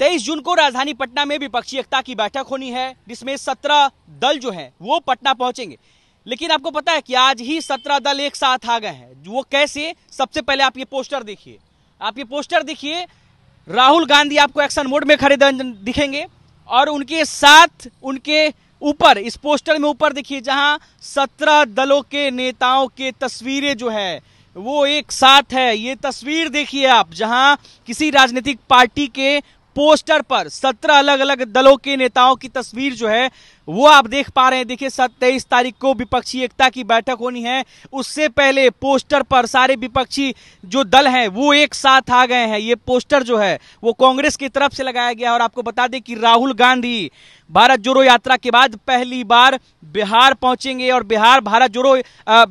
तेईस जून को राजधानी पटना में विपक्षी एकता की बैठक होनी है जिसमें सत्रह दल जो है वो पटना पहुंचेंगे लेकिन आपको पता है कि आज ही सत्रह दल एक साथ आ गए हैं वो कैसे सबसे पहले आप ये पोस्टर देखिए आप ये पोस्टर देखिए राहुल गांधी आपको एक्शन मोड में खड़े दिखेंगे और उनके साथ उनके ऊपर इस पोस्टर में ऊपर देखिए जहां सत्रह दलों के नेताओं के तस्वीरें जो है वो एक साथ है ये तस्वीर देखिए आप जहां किसी राजनीतिक पार्टी के पोस्टर पर सत्रह अलग अलग दलों के नेताओं की तस्वीर जो है वो आप देख पा रहे हैं देखिए सत्ताईस तारीख को विपक्षी एकता की बैठक होनी है उससे पहले पोस्टर पर सारे विपक्षी जो दल हैं वो एक साथ आ गए हैं ये पोस्टर जो है वो कांग्रेस की तरफ से लगाया गया और आपको बता दें कि राहुल गांधी भारत जोड़ो यात्रा के बाद पहली बार बिहार पहुंचेंगे और बिहार भारत जोड़ो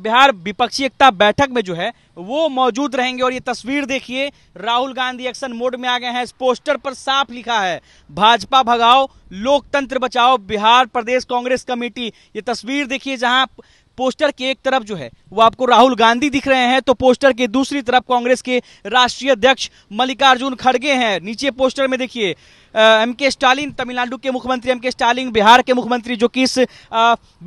बिहार विपक्षी एकता बैठक में जो है वो मौजूद रहेंगे और ये तस्वीर देखिए राहुल गांधी एक्शन मोड में आ गए हैं इस पोस्टर पर साफ लिखा है भाजपा भगाओ लोकतंत्र बचाओ बिहार पर प्रदेश कांग्रेस कमेटी ये तस्वीर देखिए जहां पोस्टर के एक तरफ जो है वो आपको राहुल गांधी दिख रहे हैं तो पोस्टर के दूसरी तरफ कांग्रेस के राष्ट्रीय अध्यक्ष मल्लिकार्जुन खड़गे हैं नीचे पोस्टर में देखिए एम के स्टालिन तमिलनाडु के मुख्यमंत्री एम के स्टालिन बिहार के मुख्यमंत्री जो कि इस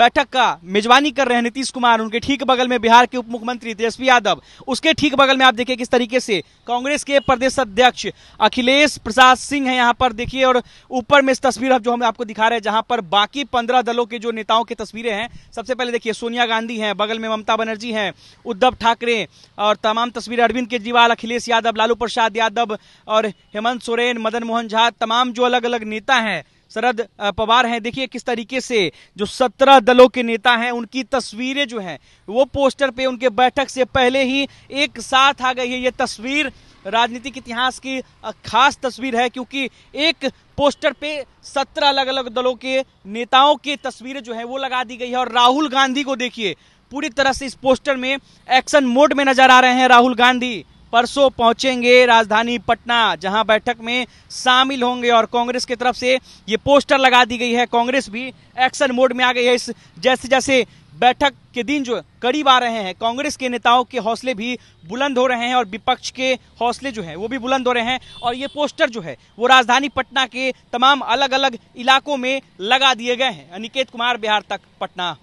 बैठक का मेजबानी कर रहे हैं नीतीश कुमार उनके ठीक बगल में बिहार के उप मुख्यमंत्री तेजस्वी यादव उसके ठीक बगल में आप देखिए किस तरीके से कांग्रेस के प्रदेश अध्यक्ष अखिलेश प्रसाद सिंह है यहाँ पर देखिए और ऊपर में इस तस्वीर जो हम आपको दिखा रहे हैं जहाँ पर बाकी पंद्रह दलों के जो नेताओं की तस्वीरें हैं सबसे पहले देखिए सोनिया गांधी हैं बगल में ममता बनर्जी है उद्धव ठाकरे और तमाम तस्वीरें अरविंद केजरीवाल अखिलेश यादव लालू प्रसाद यादव और हेमंत सोरेन मदन मोहन झा तमाम तमाम जो अलग अलग नेता हैं शरद पवार हैं देखिए किस तरीके से जो सत्रह दलों के नेता हैं उनकी तस्वीरें जो हैं वो पोस्टर पे उनके बैठक से पहले ही एक साथ आ गई है ये तस्वीर राजनीतिक इतिहास की खास तस्वीर है क्योंकि एक पोस्टर पे सत्रह अलग अलग दलों के नेताओं की तस्वीरें जो है वो लगा दी गई है और राहुल गांधी को देखिए पूरी तरह से इस पोस्टर में एक्शन मोड में नजर आ रहे हैं राहुल गांधी परसों पहुंचेंगे राजधानी पटना जहां बैठक में शामिल होंगे और कांग्रेस की तरफ से ये पोस्टर लगा दी गई है कांग्रेस भी एक्शन मोड में आ गई है इस जैसे जैसे बैठक के दिन जो करीब आ रहे हैं कांग्रेस के नेताओं के हौसले भी बुलंद हो रहे हैं और विपक्ष के हौसले जो हैं वो भी बुलंद हो रहे हैं और ये पोस्टर जो है वो राजधानी पटना के तमाम अलग अलग इलाकों में लगा दिए गए हैं अनिकेत कुमार बिहार तक पटना